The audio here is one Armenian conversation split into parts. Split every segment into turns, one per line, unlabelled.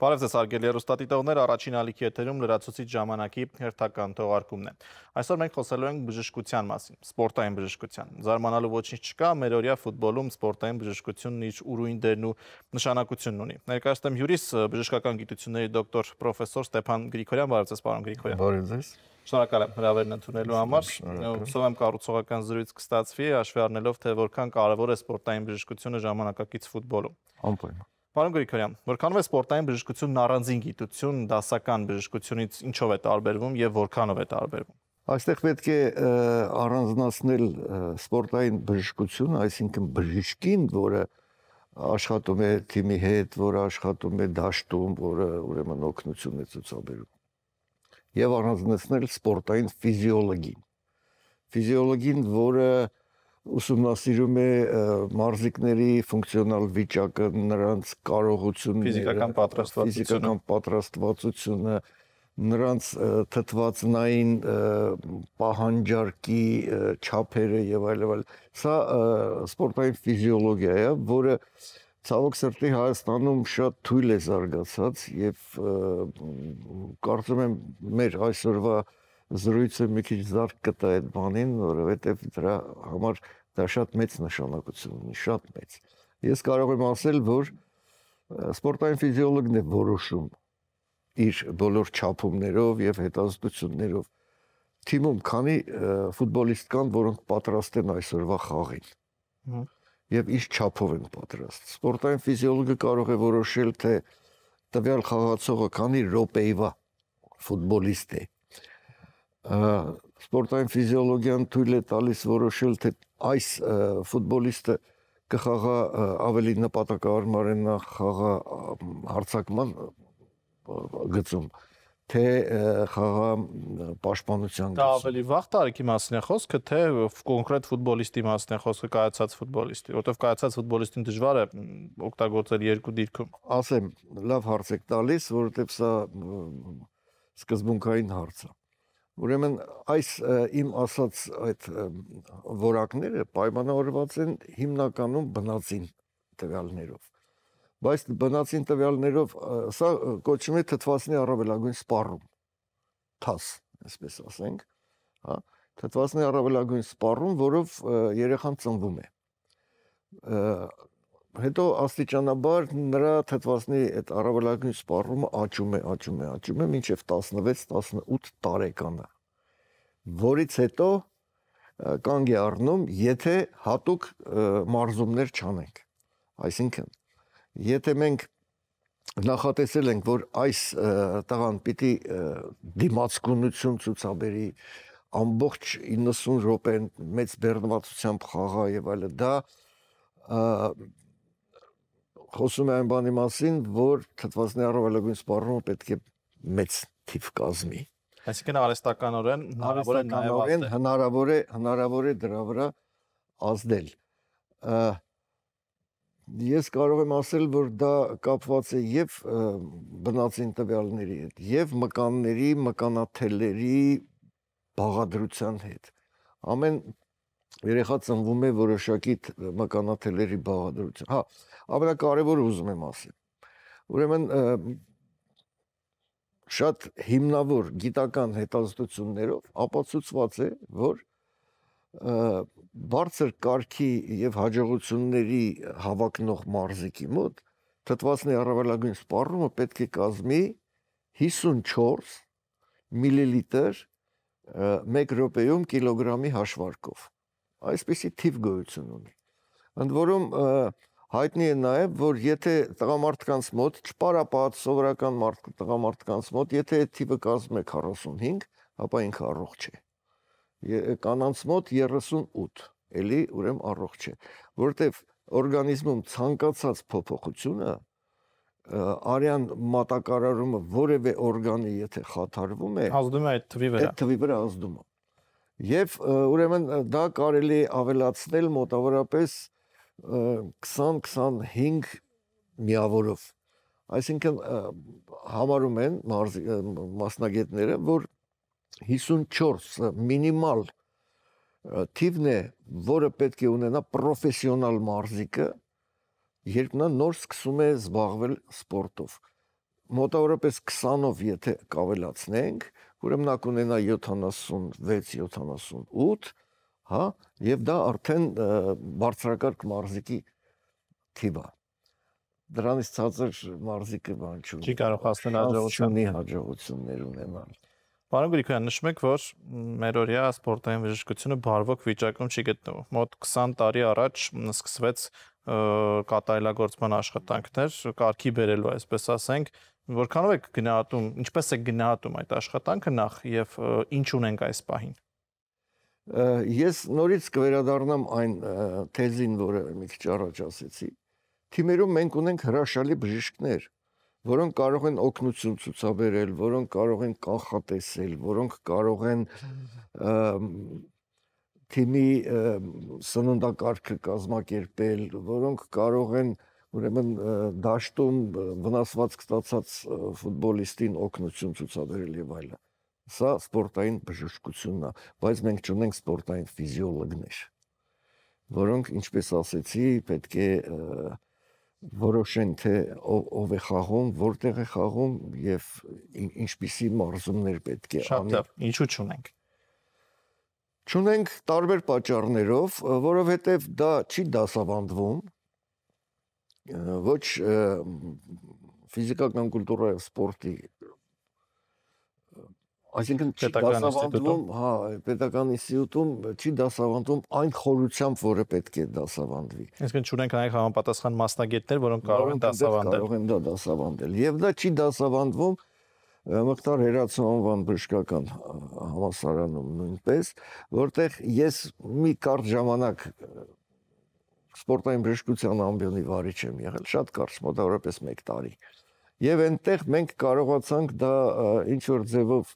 Բարև ձեզ արգելի հեռուստատիտողներ, առաջին ալիքի եթերում լրացուցիչ ժամանակի հերթական թողարկումն է։ Այսօր մենք խոսելու ենք բժշկության մասին, սպորտային բժշկության։ Զարմանալու ոչինչ չկա, մեր օրյա ֆուտբոլում սպորտային բժշկությունն իր ուրույն դերն ու նշանակությունն ունի։ Ներկայացնեմ հյուրիս բժշկական գիտությունների դոկտոր պրոֆեսոր Ստեփան Գրիգորյան, բարև ձեզ, պարոն Գրիգորյան։ Բարև ձեզ։ Շնորհակալ եմ հրավերն ընդունելու համար։ Հուսով եմ կառուցողական զրույց կստացվի, հաշվի առնելով թե որքան կարևոր է սպորտային բժշկությունը ժամանակակից ֆուտբոլում։ Անպայման։ Պարոն Գրիգորյան, որքանով է սպորտային բժշկությունն առանձին գիտություն դասական բժշկությունից ինչով է տարբերվում եւ որքանով է տարբերվում։
Այստեղ պետք է առանձնացնել սպորտային բժշկությունը, այսինքն բժիշկին, որը աշխատում է թիմի հետ, որը աշխատում է դաշտում, որը ուրեմն օգնություն է ցուցաբերում։ Եվ առանձնացնել սպորտային ֆիզիոլոգին։ Ֆիզիոլոգին, որը ուսումնասիրում է մարզիկների ֆունկցիոնալ վիճակը, նրանց կարողությունները, ֆիզիկական պատրաստվածությունը, ֆիզիկական պատրաստվածությունը, նրանց թթվածնային պահանջարկի չափերը եւ այլն այլ։ Սա սպորտային ֆիզիոլոգիա է, որը ցավոք սրտի Հայաստանում շատ թույլ է զարգացած եւ կարծում եմ մեր այսօրվա զրույցը մի քիչ զարկ կտա այդ բանին, որովհետեւ դրա համար և, Դա շատ մեծ նշանակություն ունի, շատ մեծ։ Ես կարող եմ ասել, որ սպորտային ֆիզիոլոգն է որոշում իր բոլոր չափումներով եւ հետազոտություններով թիմում քանի ֆուտբոլիստ կան, որոնք պատրաստ են այսօրվա խաղին։ Եվ ինչ չափով են պատրաստ։ Սպորտային ֆիզիոլոգը կարող է որոշել, թե տվյալ խաղացողը քանի րոպեիվա ֆուտբոլիստ է։ Սպորտային ֆիզիոլոգիան թույլ է տալիս որոշել, թե այս ֆուտբոլիստը կխաղա ավելի նպատակարարեն նա խաղա հարցակման գծում թե խաղա պաշտպանության գծում դա
ավելի վաղ տարիքի մասին է խոսքը թե կոնկրետ ֆուտբոլիստի մասին է խոսքը կայացած ֆուտբոլիստի որովհետև կայացած ֆուտբոլիստին դժվար է օգտագործել երկու դիրքում
ասեմ լավ հարց եք տալիս որովհետև սա սկզբունքային հարց է Ուրեմն այս իմ ասած այդ որակները պայմանավորված են հիմնականում բնածին տվյալներով։ Բայց բնածին տվյալներով սա կոչվում է թթվածնի առավելագույն սպառում։ Թաս, այսպես ասենք, հա, թթվածնի առավելագույն սպառում, որով երեխան ծնվում է հետո աստիճանաբար նրա թթվածնի այդ առավելագույն սպառումը աճում է, աճում է, աճում է մինչև 16-18 տարեկանը, որից հետո կանգ է առնում, եթե հատուկ մարզումներ չանենք։ Այսինքն, եթե մենք նախատեսել ենք, որ այս տղան պիտի դիմացկունություն ցուցաբերի, ամբողջ 90 րոպեն մեծ բեռնվածությամբ խաղա եւ այլը դա խոսում է այն բանի մասին, որ թթվածների առավելագույն սպառումը պետք է մեծ թիվ կազմի։
Այսինքն արհեստականորեն հնարավոր է նաև
հնարավոր է հնարավոր է դրա վրա ազդել։ Ես կարող եմ ասել, որ դա կապված է եւ բնածին տվյալների հետ, եւ մկանների, մկանաթելերի բաղադրության հետ։ Ամեն երեխա ծնվում է որոշակի մկանաթելերի բաղադրություն։ Հա, ամենակարևորը ուզում եմ ասել։ Ուրեմն շատ հիմնավոր գիտական հետազոտություններով ապացուցված է, որ բարձր կարգի եւ հաջողությունների հավակնող մարզիկի մոտ թթվածնի առավելագույն սպառումը պետք է կազմի 54 միլիլիտր 1 րոպեում կիլոգրամի հաշվարկով այսպիսի թիվ գոյություն ունի։ Ընդ որում հայտնի է նաև, որ եթե տղամարդկանց մոտ չպարապած սովորական մարդ տղամարդկանց մոտ, եթե թիվը կազմում է 45, ապա ինքը առողջ է։ Կանանց մոտ 38, էլի ուրեմն առողջ է, որովհետև օրգանիզմում ցանկացած փոփոխությունը արյան մատակարարումը որևէ օրգանի եթե խաթարվում է, ազդում է այդ թվի վրա։ Այդ թվի վրա ազդում է։ Եվ ուրեմն դա կարելի ավելացնել մոտավորապես 20-25 միավորով։ Այսինքն համարում են մասնագետները, որ 54 մինիմալ թիվն է, որը պետք է ունենա պրոֆեսիոնալ մարզիկը, երբ նա նոր սկսում է զբաղվել սպորտով։ Մոտավորապես 20-ով եթե կավելացնենք, ուրեմն նա կունենա 76-78, հա, եւ դա արդեն բարձրակարգ մարզիկի թիվա։ Դրանից ցածր մարզիկը բան չունի։ Չի կարող հասնել հաջողությունի հաջողություններ ունենալ։
Պարոն Գրիգորյան, նշում եք, որ մերօրյա սպորտային բժշկությունը բարվոք վիճակում չի գտնվում։ Մոտ 20 տարի առաջ սկսվեց կատարելագործման աշխատանքներ կարգի բերելու, այսպես ասենք, Որքանով եք գնահատում, ինչպես եք գնահատում այդ աշխատանքը նախ եւ ինչ ունենք այս պահին։
Ես նորից կվերադառնամ այն թեզին, որը մի քիչ առաջ ասեցի։ Թիմերում մենք ունենք հրաշալի բժիշկներ, որոնք կարող են օգնություն ցուցաբերել, որոնք կարող են կանխատեսել, որոնք կարող են թիմի սննդակարգը կազմակերպել, որոնք կարող են և, ուրեմն դաշտում վնասված կստացած ֆուտբոլիստին օգնություն ցուցաբերել եւ այլն։ Սա սպորտային բժշկությունն է, բայց մենք չունենք սպորտային ֆիզիոլոգներ, որոնք, ինչպես ասեցի, պետք է որոշեն թե ով, ով է խաղում, որտեղ է խաղում եւ ինչպիսի մարզումներ պետք է անի։ Շատ, ինչու չունենք։ Չունենք տարբեր պատճառներով, որովհետեւ դա չի դասավանդվում ոչ ֆիզիկական կուլտուրայի սպորտի այսինքն դասավանդում, հա, պետական ինստիտուտում չի դասավանդում այն խորությամբ, որը պետք է դասավանդվի։
Այսինքն ճունենք այն համապատասխան մասնագետներ, որոնք կարող են դասավանդել։ Կարող
են դա դասավանդել։ Եվ դա չի դասավանդվում Մղտար Հերացու անվան բժշկական համալսարանում նույնպես, որտեղ ես մի կարճ ժամանակ սպորտային բժշկության ամբիոնի վարիչ եմ եղել շատ կարճ մոտավորապես 1 տարի։ Եվ այնտեղ մենք կարողացանք դա ինչ որ ձևով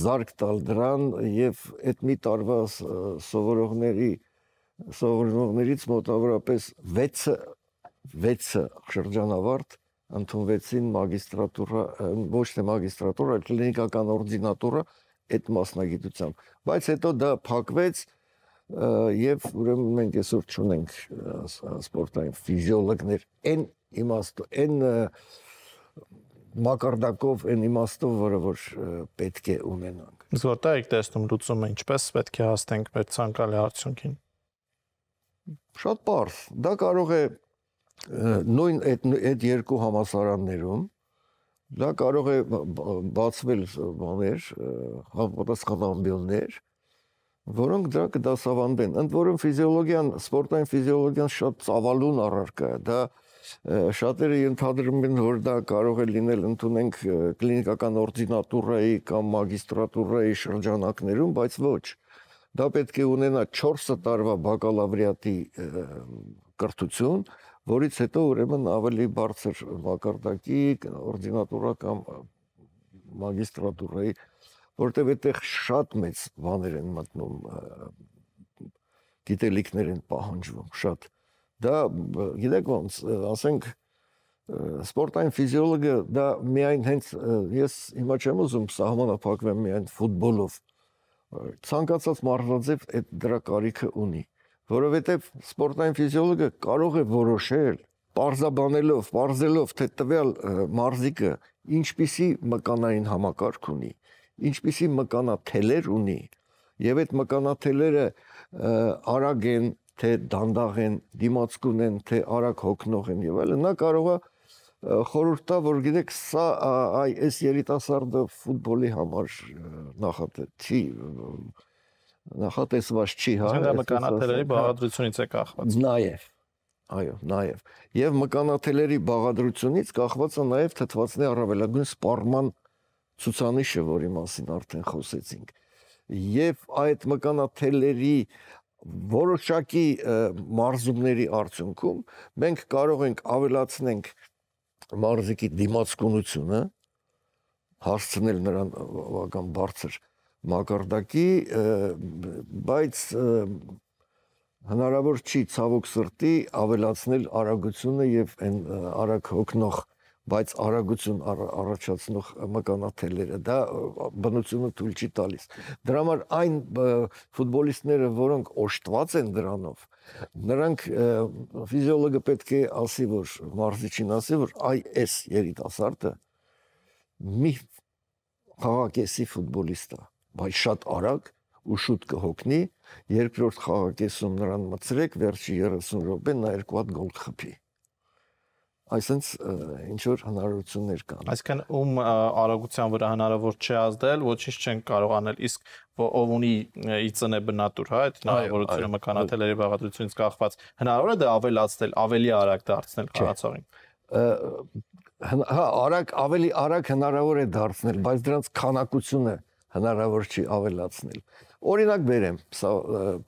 զարգ տալ դրան եւ այդ մի տարվա սովորողների սովորողներից մոտավորապես 6-ը 6-ը շրջանավարտ ընդունվեցին մագիստրատուրա ոչ թե մագիստրատուրա, այլ կլինիկական օրդինատուրա այդ մասնագիտությամբ։ Բայց հետո դա փակվեց, եւ ուրեմն մենք այսօր ճունենք սպորտային ֆիզիոլոգներ այն իմաստով այն մակարդակով այն իմաստով, որը որ պետք է ունենանք։
Զորտա եք տեսնում լուծումը ինչպես պետք է հասնենք մեր ցանկալի արդյունքին։
Շատ բարձ։ Դա կարող է նույն այդ այդ երկու համասարաններում դա կարող է բացվել բաներ, համապատասխան ամբիլներ, որոնք դրա կդասավանդեն։ Ընդ որում ֆիզիոլոգիան, սպորտային ֆիզիոլոգիան շատ ծավալուն առարկա է։ Դա շատերը ընդհանրում են, որ դա կարող է լինել ընդունենք կլինիկական օրդինատուրայի կամ մագիստրատուրայի շրջանակներում, բայց ոչ։ Դա պետք է ունենա 4 տարվա բակալավրիատի կրթություն, որից հետո ուրեմն ավելի բարձր մակարդակի օրդինատուրա կամ մագիստրատուրայի որովհետև այդտեղ շատ մեծ բաներ են մտնում գիտելիքներ են պահանջվում շատ դա գիտեք ոնց ասենք սպորտային ֆիզիոլոգը դա միայն հենց ես հիմա չեմ ուզում սահմանափակվեմ միայն ֆուտբոլով ցանկացած մարզաձև այդ դրա կարիքը ունի որովհետև սպորտային ֆիզիոլոգը կարող է որոշել Պարզաբանելով, պարզելով, թե տվյալ մարզիկը ինչպիսի մկանային համակարգ ունի, ինչպիսի մկանաթելեր ունի եւ այդ մկանաթելերը արագ են թե դանդաղ են դիմացկուն են թե արագ հոգնող են եւ այլն նա կարող է խորհուրդ տա որ գիտեք սա այ այս երիտասարդը ֆուտբոլի համար նախատեսի նախատեսված չի հա դա մկանաթելերի
բաղադրությունից է կախված
նաեւ Այո, նաև։ Եվ մկանաթելերի բաղադրությունից կախված է նաև թթվածների առավելագույն սպառման ցուցանիշը, որի մասին արդեն խոսեցինք, եւ այդ մկանաթելերի որոշակի մարզումների արդյունքում մենք կարող ենք ավելացնենք մարզիկի դիմացկունությունը, հարցնել նրան բավական բարձր մակարդակի, բայց հնարավոր չի ցավոք սրտի ավելացնել արագությունը եւ այն արագ հոգնող բայց արագություն առ, առաջացնող մկանաթելերը դա բնությունը թույլ չի տալիս։ Դրա համար այն ֆուտբոլիստները, որոնք օշտված են դրանով, նրանք ֆիզիոլոգը պետք է ասի, որ մարզիչին ասի, որ այ էս երիտասարդը մի խաղակեսի ֆուտբոլիստ է, բայց շատ արագ ու շուտ կհոգնի, երկրորդ խաղակեսում նրան մցրեք, վերջի 30 րոպեն նա երկու հատ գոլ կխփի այսինքն ինչ որ հնարավորություններ կան։ Այսինքն
ում արագության վրա հնարավոր չէ ազդել, ոչինչ չեն կարող անել, իսկ ով ունի իծն է բնատուր, հա, այդ հնարավորությունը մկանաթել երբ բաղադրությունից կախված, հնարավոր է դա ավելացնել, ավելի արագ դարձնել խաղացողին։
Հա, արագ ավելի արագ հնարավոր է դարձնել, բայց դրանց քանակությունը հնարավոր չի ավելացնել։ Օրինակ բերեմ, սա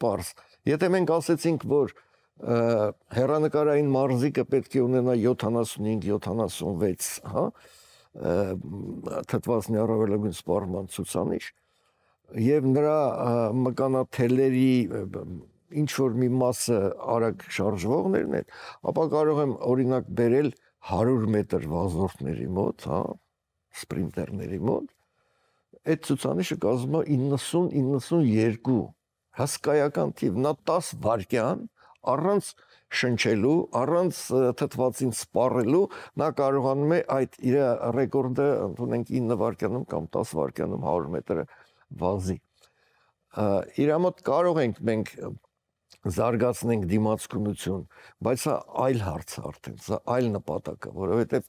պարզ։ Եթե մենք ասեցինք, որ հերանեկարային մարզիկը պետք է ունենա 75-76, հա, թթվածնի առավելագույն սպառման ցուցանիշ եւ նրա մկանաթելերի ինչ որ մի մասը արագ շարժվողներն են, ապա կարող եմ օրինակ բերել 100 մետր վազորդների մոտ, հա, սպրինտերների մոտ, այդ ցուցանիշը կազմում է 90-92 հասկայական թիվ, նա 10 վայրկյան առանց շնչելու, առանց թթվածին սպառելու նա կարողանում է այդ իր ռեկորդը ընդունենք 9 վայրկյանում կամ 10 վայրկյանում 100 մետրը վազի։ Իր մոտ կարող ենք մենք զարգացնենք դիմացկունություն, բայց սա այլ հարց է արդեն, սա այլ նպատակ է, որովհետև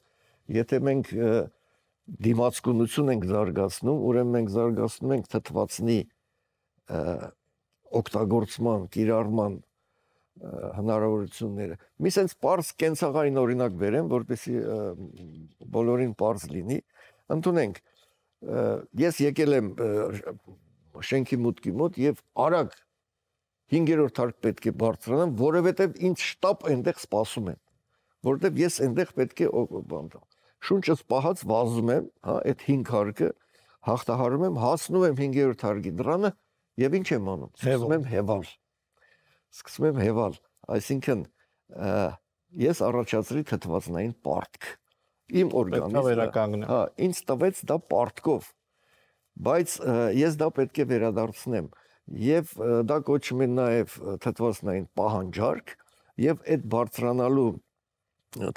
եթե մենք դիմացկունություն ենք զարգացնում, ուրեմն մենք զարգացնում ենք թթվածնի օգտագործման, կիրառման հնարավորությունները։ Մի sense པարս կենցաղային օրինակ վերեմ, որպեսզի բոլորին པարս լինի։ Ընթունենք։ Ես եկել եմ շենքի մուտքի մոտ եւ արագ 5-րդ հարկ պետք է բարձրանամ, որովհետեւ ինձ շտապ այնտեղ սպասում են։ Որովհետեւ ես այնտեղ պետք է բանտա։ Շունչս պահած վազում եմ, հա, այդ 5 հարկը հաղթահարում եմ, հասնում եմ 5-րդ հարկի դռանը եւ ինչ եմ անում։ Սկսում եմ հեվալ։ հեվալ սկսում եմ հեval, այսինքն ես առաջացրի թթվածնային պարտք։ Իմ օրգանիզմը, հա, ինձ տվեց դա պարտքով։ Բայց ես դա պետք է վերադարձնեմ եւ դա կոչվում է նաեւ թթվածնային պահանջարկ եւ այդ բարձրանալու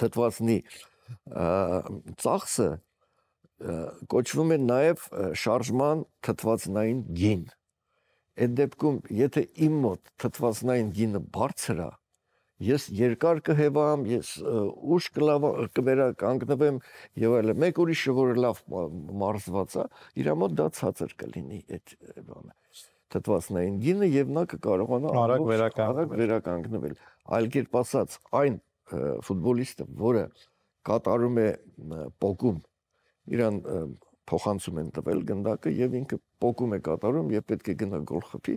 թթվածնի ծախսը կոչվում է նաև շարժման թթվածնային գին։ Այդ դեպքում, եթե իմ մոտ թթվածնային գինը բարձր է, ես երկար կհևամ, ես ուշ կվերա կանգնվեմ եւ այլը։ Մեկ ուրիշը որ լավ մարզված է, իր մոտ դա ցածր կլինի այդ բանը։ Թթվածնային գինը եւ նա կկարողանա արագ վերականգնվել։ Այլ կերպ ասած, այն ֆուտբոլիստը, որը կատարում է պոկում, իրան փոխանցում են տվել գնդակը եւ ինքը պոկում է կատարում եւ պետք է գնա գոլ խփի,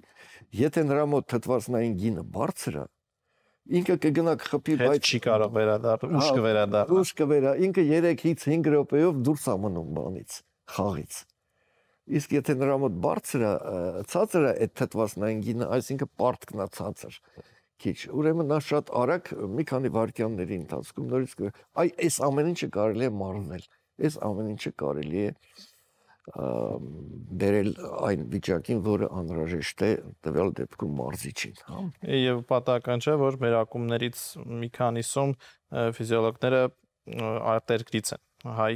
եթե նրա մոտ թթվածնային գինը բարձր է, ինքը կգնա խփի, բայց
չի կարող վերադառնալ, ուշ
կվերադառնա։ Ուշ կվերա, ինքը 3-ից 5 րոպեով դուրս է մնում բանից, խաղից։ Իսկ եթե նրա մոտ բարձր է, ցածր է այդ թթվածնային գինը, այսինքն պարտքն է ցածր քիչ։ Ուրեմն նա շատ արագ մի քանի վայրկյանների ընթացքում նորից այ այս ամեն ինչը կարելի է մարնել։ Այս ամեն ինչը կարելի է դերել այն վիճակին, որը անհրաժեշտ է տվյալ դեպքում մարզիչին, հա։
Եվ պատահական չէ, որ մեր ակումներից մի քանիսում ֆիզիոլոգները արտերկրից են հայ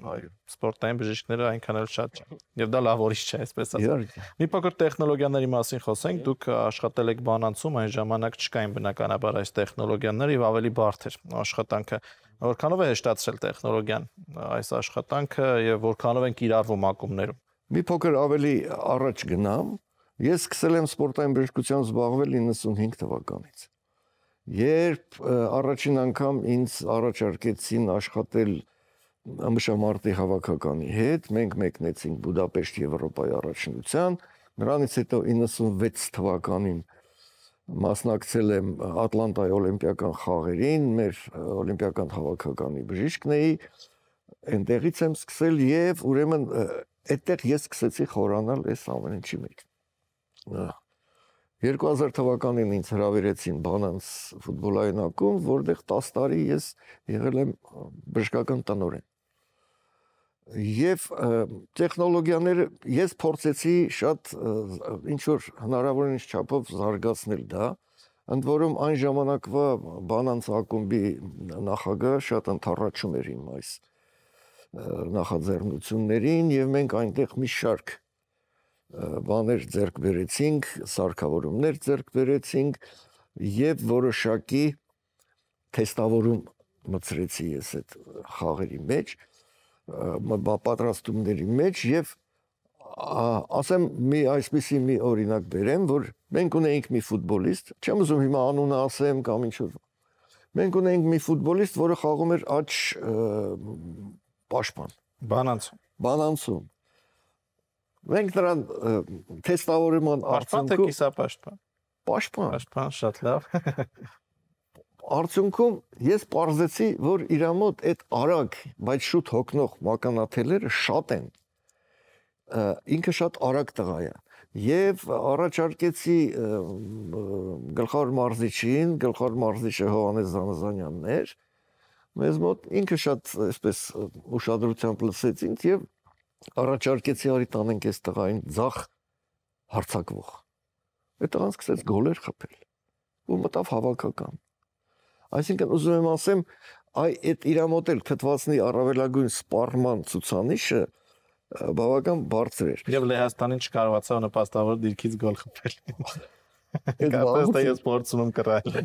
հայ սպորտային բժիշկները այնքան էլ շատ չեն եւ դա լավ օրիշ չէ այսպես ասած մի փոքր տեխնոլոգիաների մասին խոսենք դուք աշխատել եք բանանցում այն ժամանակ չկային բնականաբար այս տեխնոլոգիաները եւ ավելի բարդ էր աշխատանքը որքանով է հեշտացրել տեխնոլոգիան այս աշխատանքը եւ որքանով են կիրառվում ակումներում
մի փոքր ավելի առաջ գնամ ես սկսել եմ սպորտային բժշկությամբ զբաղվել 95 թվականից երբ առաջին անգամ ինձ առաջարկեցին աշխատել մշամարտի հավաքականի հետ, մենք մեկնեցինք Բուդապեշտ Եվրոպայի առաջնության, նրանից հետո 96 թվականին մասնակցել եմ Ատլանտայի օլիմպիական խաղերին, մեր օլիմպիական հավաքականի բժիշկն էի, այնտեղից եմ սկսել եւ ուրեմն այդտեղ ես սկսեցի խորանալ այս ամեն ինչի մեջ։ 2000 թվականին ինձ հրավիրեցին Բանանս ֆուտբոլային ակումբ, որտեղ 10 տարի ես եղել եմ բժշկական տնօրեն եւ տեխնոլոգիաները ես փորձեցի շատ ինչ որ հնարավորինս չափով զարգացնել դա ընդ որում այն ժամանակվա բանանց ակումբի նախագահ շատ ընթառաջում էր իմ այս նախաձեռնություններին եւ մենք այնտեղ մի շարք բաներ ձեռք բերեցինք, սարքավորումներ ձեռք բերեցինք եւ որոշակի թեստավորում մցրեցի ես այդ խաղերի մեջ, պատրաստումների մեջ եւ ասեմ մի այսպեսի մի օրինակ բերեմ, որ մենք ունենք մի ֆուտբոլիստ, չեմ ուզում հիմա անունը ասեմ կամ ինչ որ։ Մենք ունենք մի ֆուտբոլիստ, որը խաղում էր աճ պաշտպան։ Բանանցում։ Բանանցում։ Մենք նրան տեստավորման արդյունքում Պաշտպան թե
կիսապաշտպան։
Պաշտպան։ Պաշտպան շատ
լավ։
Արդյունքում ես ողջացի, որ իր մոտ այդ արագ, բայց շուտ հոգնող մականաթելերը շատ են։ Ինքը շատ արագ տղա է եւ առաջարկեցի գլխավոր մարզիչին, գլխավոր մարզիչը Հովանես Զանազանյանն էր։ Մեզ մոտ ինքը շատ այսպես ուշադրությամբ լսեց ինձ եւ առաջարկեցի արի տանենք այս տղային ցախ հարցակվող։ Այդ տղան սկսեց գոլեր խփել ու մտավ հավաքական։ Այսինքն ուզում եմ ասեմ, այ այդ իրամոտել թթվածնի առավելագույն սպառման ցուցանիշը բավական բարձր էր։
Եվ Լեհաստանին չկարողացավ նպաստավոր դիրքից գոլ խփել։
Կարծես դա ես փորձում եմ կռալ։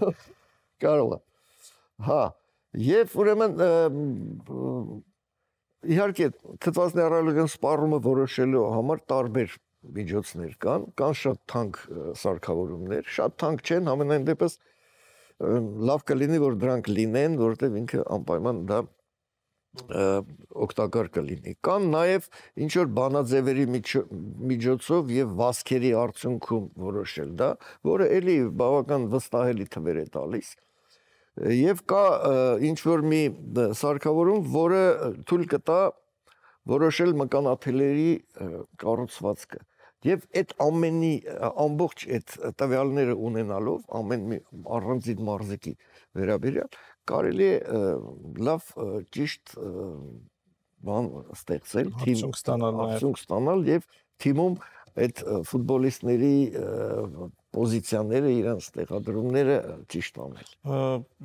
Կարող է։ Հա, եւ ուրեմն իհարկե թթվածնի առավելագույն սպառումը որոշելու համար տարբեր միջոցներ կան, կան շատ թանկ սարքավորումներ, շատ թանկ չեն, ամենայն դեպս լավ կլինի որ դրանք լինեն, որովհետև ինքը անպայման դա օգտակար կլինի։ Կան նաև ինչ որ բանաձևերի միջոցով եւ վասկերի արդյունքում որոշել դա, որը ելի բավական վստահելի թվեր է տալիս։ Եվ կա ինչ որ մի սարքավորում, որը թույլ կտա որոշել մկանաթելերի կառուցվածքը։ որ Եվ այդ ամենի ամբողջ այդ տվյալները ունենալով ամեն մի առանձին մարզիկի վերաբերյալ կարելի է լավ ճիշտ բան ստեղծել, թիմ ստանալ, արդյունք ստանալ եւ թիմում այդ ֆուտբոլիստների պոզիցիաները, իրանց տեղադրումները ճիշտ անել։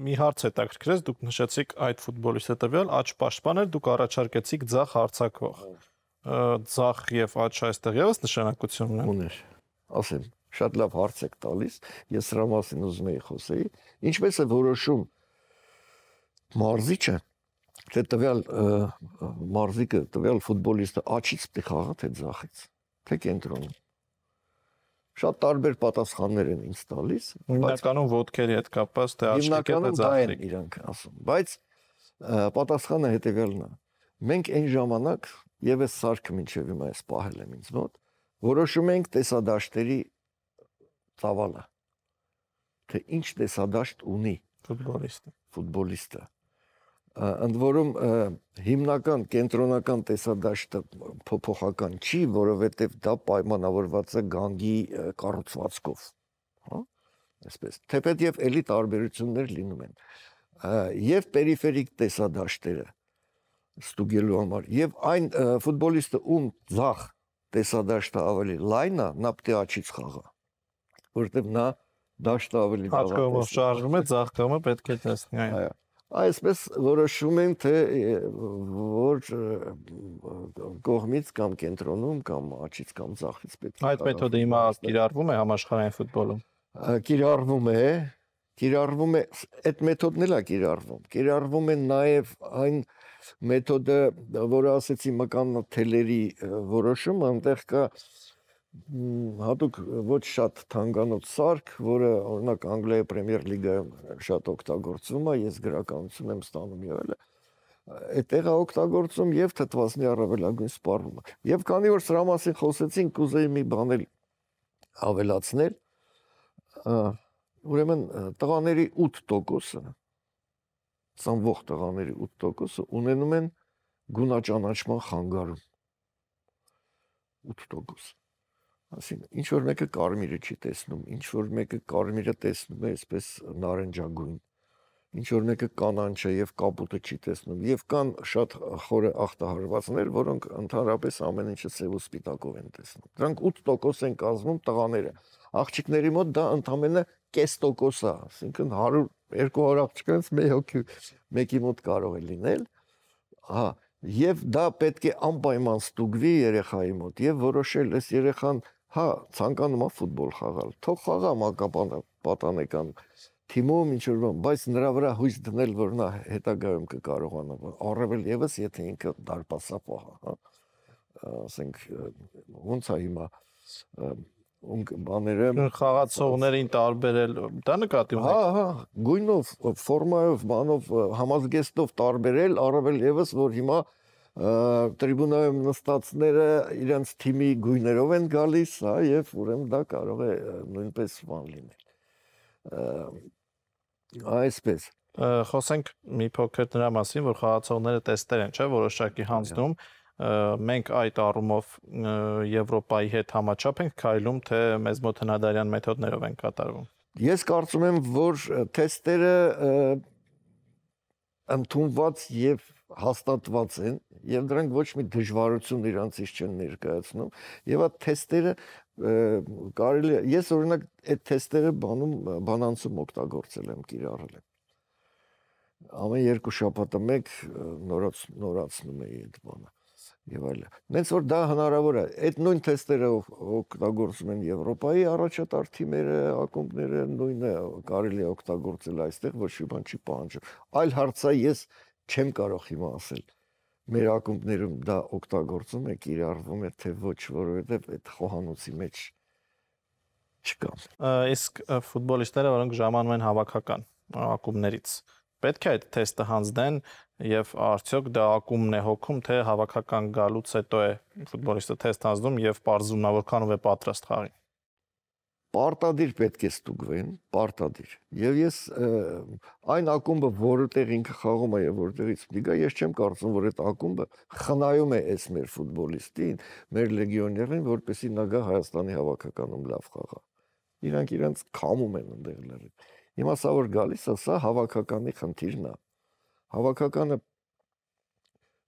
Մի հարց հետաքրքրեց, դուք նշեցիք այդ ֆուտբոլիստը տվյալ աճ պաշտպաներ, դուք առաջարկեցիք ցախ հարցակող։ Ա ցախ եւ աչ այստեղ եւս նշանակություն ունեն։ Ուներ։
Ասեմ, շատ լավ հարց եք տալիս։ Ես սրա մասին ուզում եի խոսեի։ Ինչպես է որոշում մարզիչը, թե տվյալ մարզիկը, տվյալ ֆուտբոլիստը աչից պետք խաղա թե ցախից, թե կենտրոնում։ Շատ տարբեր պատասխաններ են ինձ տալիս։
Հիմնականում ոդկերի հետ կապված թե աչքի կետը ցախի։
Իրանք ասում, բայց պատասխանը հետեւյալն է։ Մենք այն ժամանակ եւ այս սարքը մինչեւ հիմա էս պահել եմ ինձ մոտ, որոշում ենք տեսադաշտերի ծավալը։ Թե ինչ տեսադաշտ ունի ֆուտբոլիստը։ Ֆուտբոլիստը ընդ որում հիմնական կենտրոնական տեսադաշտը փոփոխական չի, որովհետև դա պայմանավորված է գանգի կառուցվածքով, հա? Այսպես թեպետ եւ էլի տարբերություններ լինում են։ Եվ պերիֆերիկ տեսադաշտերը, ստուգելու համար եւ այն ֆուտբոլիստը ում ցախ տեսադաշտը ավելի լայն է նա պետք է աչից խաղա որտեւ նա դաշտը ավելի լավ է հատկամը
շարժվում է ցախ կամը պետք է տեսնի այո
այսպես որոշում են թե որ կողմից կամ կենտրոնում կամ աչից կամ ցախից պետք է այդ մեթոդը հիմա կիրառվում է համաշխարհային ֆուտբոլում կիրառվում է կիրառվում է այդ մեթոդն էլ է կիրառվում կիրառվում են նաև այն մեթոդը, որը ասեցի մկանաթելերի որոշումը, այնտեղ կա հատուկ ոչ շատ թանկանոց սարք, որը օրինակ Անգլիայի Պրեմիեր լիգայում շատ օգտագործվում է, ես գրականություն եմ ստանում եղել։ Այդտեղ է օգտագործում եւ թթվածնի առավելագույն սպառումը։ Եվ քանի որ սրա մասին խոսեցին, կուզեի մի բան էլ ավելացնել։ Ուրեմն տղաների 8%-ը ծնվող տղաների 8%-ը ունենում են գունաճանաչման խանգարում։ 8% ասին ինչ որ մեկը կարմիրը չի տեսնում, ինչ որ մեկը կարմիրը տեսնում է այսպես նարնջագույն, ինչ որ մեկը կանանչ է եւ կապուտը չի տեսնում, եւ կան շատ խորը ախտահարվածներ, որոնք ընդհանրապես ամեն ինչը սև ու սպիտակով են տեսնում։ Դրանք 8% են կազմում տղաները։ Աղջիկների մոտ դա ընդամենը 0.5% է, այսինքն 100 երկու օրացք անց մի հոգի մեկի մոտ կարող է լինել։ Հա, եւ դա պետք է անպայման ստուգվի երեխայի մոտ եւ որոշել այս երեխան, հա, ցանկանում է ֆուտբոլ խաղալ, թող խաղա մակապանը պատանեկան թիմում ինչ որ բան, բայց նրա վրա հույս դնել, որ նա հետագայում կկարողանա, առավել եւս եթե ինքը դարպասապահ է, հա ասենք ոնց է հիմա բաները խաղացողներին
տարբերել դա նկատի ունի հա
հա գույնով ֆորմայով բանով համազգեստով տարբերել առավել եւս որ հիմա տրիբունայում նստածները իրենց թիմի գույներով են գալիս հա եւ ուրեմն դա կարող է նույնպես բան լինել այսպես
խոսենք մի փոքր նրա մասին որ խաղացողները տեստեր են չէ որոշակի հանձնում yeah մենք այդ առումով Եվրոպայի հետ համաչափ ենք քայլում, թե մեզ մոտ հնադարյան մեթոդներով են կատարվում։
Ես կարծում եմ, որ թեստերը ընդունված եւ հաստատված են եւ դրանք ոչ մի դժվարություն իրանցից չեն ներկայացնում եւ այդ թեստերը կարելի է ես օրինակ այդ թեստերը բանում բանանցում օգտագործել եմ կիրառել եմ ամեն երկու շաբաթը մեկ նորաց նորացնում էի այդ բանը եւ այլն։ Նենց որ դա հնարավոր է։ Այդ նույն թեստերը օգտագործում են Եվրոպայի առաջատար թիմերը, ակումբները նույնը կարելի է օգտագործել այստեղ, ոչ մի բան չի պահանջում։ Այլ հարցը ես չեմ կարող հիմա ասել։ Մեր ակումբներում դա օգտագործում է, կիրառվում է թե ոչ, որովհետեւ այդ խոհանոցի մեջ չկա։
Իսկ ֆուտբոլիստները, որոնք ժամանում են հավաքական ակումբներից, պետք է այդ թեստը հանձնեն եւ արդյոք դա ակումն է հոգում, թե հավաքական գալուց հետո է ֆուտբոլիստը թեստ անցնում եւ բարձում նա որքանով է պատրաստ խաղի։
Պարտադիր պետք է ստուգվեն, պարտադիր։ Եվ ես այն ակումբը, որտեղ ինքը խաղում է եւ որտեղից դիգա, ես չեմ կարծում, որ այդ ակումբը խնայում է այս մեր ֆուտբոլիստին, մեր լեգիոներին, որպեսզի նա գա Հայաստանի հավաքականում լավ խաղա։ Իրանք իրենց քամում են ընդեղ լրիվ։ Հիմա սա որ գալիս է, սա հավաքականի խնդիրն է։ Ա հավաքականը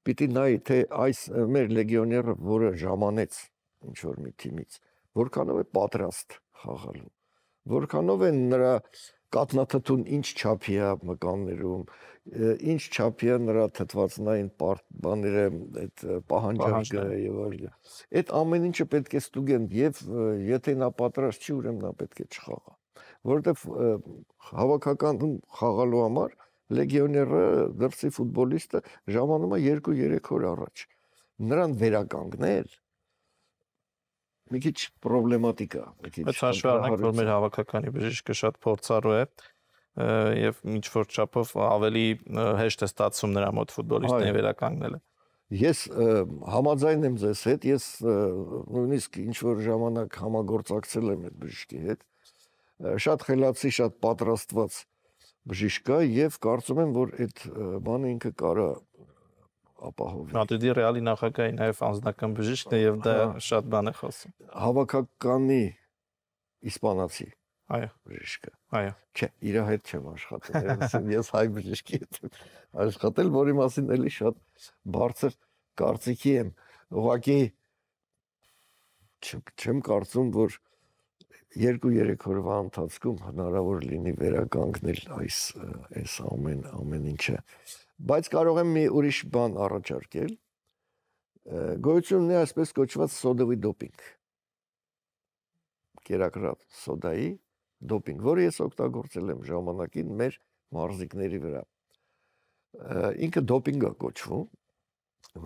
պիտի նայի թե այս մեր լեգիոները, որը ժամանեց ինչ որ մի թիմից, որքանով է պատրաստ խաղալու, որքանով են նրա կատնաթթուն ինչ չափի է մկաններում, ինչ չափի է նրա թթվածնային բաները, այդ պահանջարկը եւ այլն։ Այդ ամեն ինչը պետք է ստուգեն եւ եթե նա պատրաստ չի, ուրեմն նա պետք է չխաղա։ Որտեւ հավաքական խաղալու համար լեգիոները, դրսի ֆուտբոլիստը ժամանում է 2-3 օր առաջ։ Նրան վերականգնել մի քիչ պրոբլեմատիկ է, մի քիչ։ Բայց հաշվի առնենք, որ մեր
հավաքականի բժիշկը շատ փորձառու է և ինչ որ չափով ավելի հեշտ է ստացվում նրա մոտ ֆուտբոլիստներին վերականգնելը։
Ես համաձայն եմ ձեզ հետ, ես նույնիսկ ինչ որ ժամանակ համագործակցել եմ այդ բժշկի հետ։ Շատ խելացի, շատ պատրաստված բժիշկա եւ կարծում եմ որ այդ բանը ինքը կարա ապահովել։
Մատուդի ռեալի նախագահի նաեւ անձնական բժիշկն է եւ դա շատ բան է խոսում։
Հավաքականի իսպանացի։ Այո։ Բժիշկը։ Այո։ Չէ, իր հետ չեմ աշխատել։ Ես հայ բժիշկի հետ աշխատել, որի մասին էլի շատ բարձր կարծիքի եմ։ Ուղղակի չեմ կարծում, որ երկու-երեք օրվա ընթացքում հնարավոր լինի վերականգնել այս այս ամեն ամեն ինչը։ Բայց կարող եմ մի ուրիշ բան առաջարկել։ Գոյությունն է այսպես կոչված սոդովի դոպինգ։ Կերակրած սոդայի դոպինգ, որը ես օգտագործել եմ ժամանակին մեր մարզիկների վրա։ Ինքը դոպինգ է կոչվում,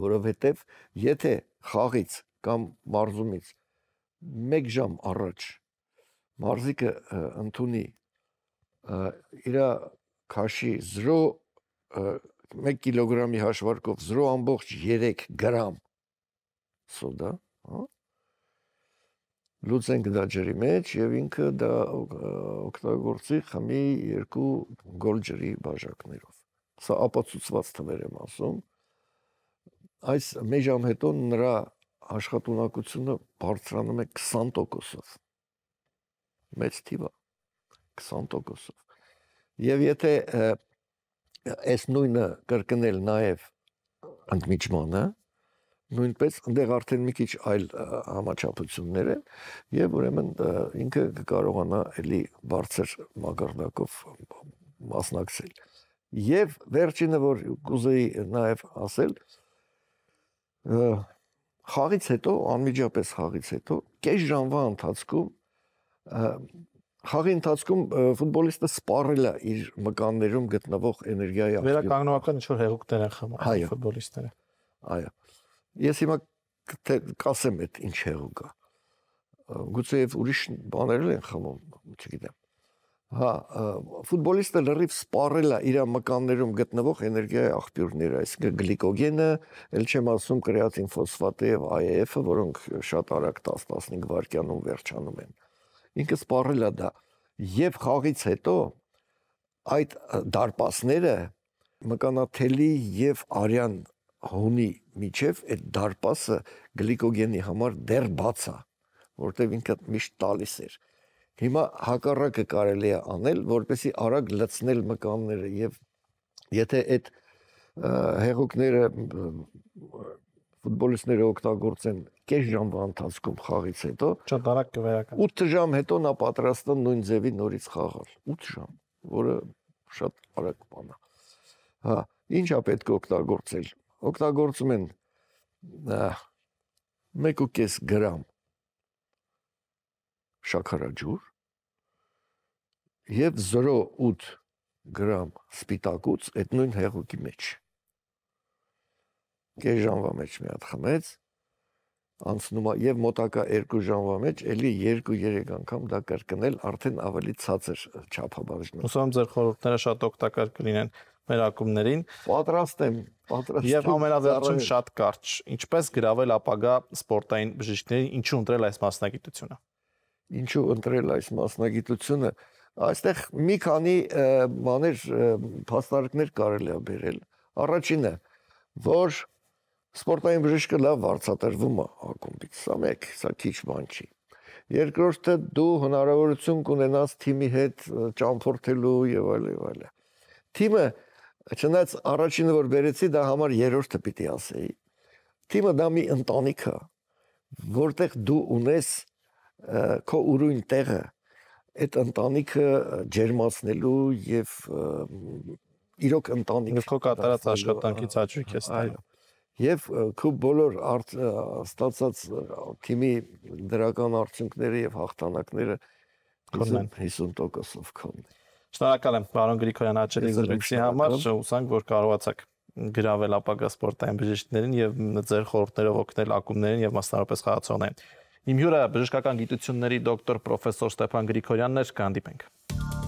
որովհետև եթե խաղից կամ մարզումից 1 ժամ առաջ մարզիկը ընդունի իր քաշի 0 1 կիլոգրամի հաշվարկով 0.3 գրամ սոդա, հա? լուծենք դա ջրի մեջ եւ ինքը դա օգտագործի խմի երկու գոլ ջրի բաժակներով։ Սա ապացուցված թվեր եմ ասում։ Այս մեջամ հետո նրա աշխատունակությունը բարձրանում է 20%-ով մեծ թիվը 20%-ով։ Եվ եթե այս նույնը կրկնել նաև ընդմիջմանը, նույնպես այնտեղ արդեն մի քիչ այլ համաչափություններ են եւ ուրեմն ինքը կկարողանա էլի բարձր մակարդակով մասնակցել։ Եվ վերջինը որ կուզեի նաև ասել, խաղից հետո, անմիջապես խաղից հետո, կես ժամվա ընթացքում Խաղի ընթացքում ֆուտբոլիստը սպառել է իր մկաններում գտնվող էներգիայի ակտիվ։ Վերականգնողական
ինչ որ հեղուկ դեր են խմում ֆուտբոլիստները։
Այո։ Ես հիմա կասեմ այդ ինչ հեղուկը։ Գուցե եւ ուրիշ բաներ են խմում, չգիտեմ։ Հա, ֆուտբոլիստը լրիվ սպառել է իր մկաններում գտնվող էներգիայի աղբյուրները, այսինքն գլիկոգենը, ել չեմ ասում կրեատին ֆոսֆատը եւ IF-ը, որոնք շատ արագ 10-15 վայրկյանում վերջանում են։ Ա ինքը սպառել է դա։ Եվ խաղից հետո այդ դարպասները մկանաթելի եւ արյան հունի միջև այդ դարպասը գլիկոգենի համար դեռ բաց է, որտեղ ինքը միշտ տալիս էր։ Հիմա հակառակը կարելի է անել, որպեսի արագ լցնել մկանները եւ եթե այդ հեղուկները ֆուտբոլիստները օգտագործեն կես ժամվա ընթացքում խաղից հետո շատ արագ կվերական 8 ժամ հետո նա պատրաստ է նույն ձևի նորից խաղալ 8 ժամ որը շատ արագ բան է հա ինչա պետք է օգտագործել օգտագործում են 1.5 գրամ շաքարաջուր եւ 0.8 գրամ սպիտակուց այդ նույն հեղուկի մեջ։ Կես ժամվա մեջ մի հատ խմեց, անցնում է եւ մոտակա 2 ժամվա մեջ ելի 2-3 անգամ դա կրկնել արդեն ավելի ցածր չափաբաժնում։
Ուսում ձեր խորհուրդները շատ օգտակար կլինեն մեր ակումներին։
Պատրաստ եմ, պատրաստ եմ։ Եվ ամենավերջում շատ կարճ, ինչպես գravel
ապագա սպորտային բժիշկներին, ինչու ընտրել այս մասնագիտությունը։
Ինչու ընտրել այս մասնագիտությունը։ Այստեղ մի քանի բաներ, փաստարկներ կարելի է բերել։ Առաջինը, որ Սպորտային բժիշկը լավ վարձատրվում է ակումբից։ Սա մեկ, սա քիչ բան չի։ Երկրորդը դու հնարավորություն կունենաս թիմի հետ ճամփորդելու եւ այլ եւ այլ։ Թիմը չնայած առաջինը որ բերեցի դա համար երրորդը պիտի ասեի։ Թիմը դա մի ընտանիք է, որտեղ դու ունես քո ուրույն տեղը, այդ ընտանիքը ջերմացնելու եւ իրոք ընտանիք։ Իսկ
քո կատարած աշխատանքից աճույք ես տալու։ Այո
եւ քո բոլոր ստացած թիմի դրական արդյունքները եւ հաղթանակները 50%-ով կան։
Շնորհակալ եմ պարոն Գրիգորյան Աչելի զրույցի համար, ուսանք որ կարողացաք գրավել ապագա սպորտային բժիշկներին եւ ձեր խորհուրդներով օգնել ակումբներին եւ մասնարարպես խաղացողներին։ Իմ հյուրը բժշկական գիտությունների դոկտոր պրոֆեսոր Ստեփան Գրիգորյանն էր, կհանդիպենք։